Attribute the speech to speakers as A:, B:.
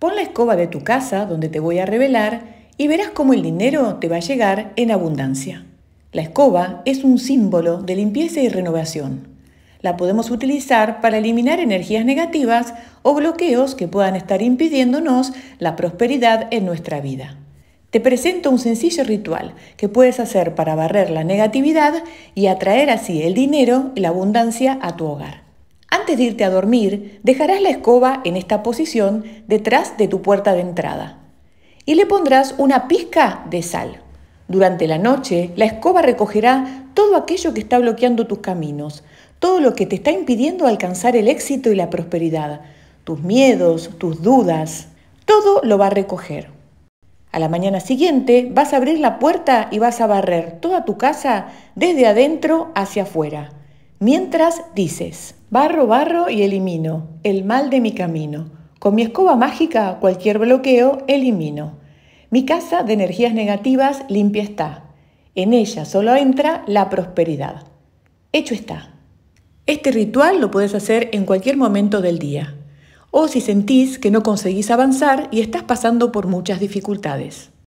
A: Pon la escoba de tu casa donde te voy a revelar y verás cómo el dinero te va a llegar en abundancia. La escoba es un símbolo de limpieza y renovación. La podemos utilizar para eliminar energías negativas o bloqueos que puedan estar impidiéndonos la prosperidad en nuestra vida. Te presento un sencillo ritual que puedes hacer para barrer la negatividad y atraer así el dinero y la abundancia a tu hogar. Antes de irte a dormir, dejarás la escoba en esta posición detrás de tu puerta de entrada y le pondrás una pizca de sal. Durante la noche, la escoba recogerá todo aquello que está bloqueando tus caminos, todo lo que te está impidiendo alcanzar el éxito y la prosperidad, tus miedos, tus dudas, todo lo va a recoger. A la mañana siguiente vas a abrir la puerta y vas a barrer toda tu casa desde adentro hacia afuera Mientras dices, barro, barro y elimino el mal de mi camino. Con mi escoba mágica cualquier bloqueo elimino. Mi casa de energías negativas limpia está. En ella solo entra la prosperidad. Hecho está. Este ritual lo puedes hacer en cualquier momento del día. O si sentís que no conseguís avanzar y estás pasando por muchas dificultades.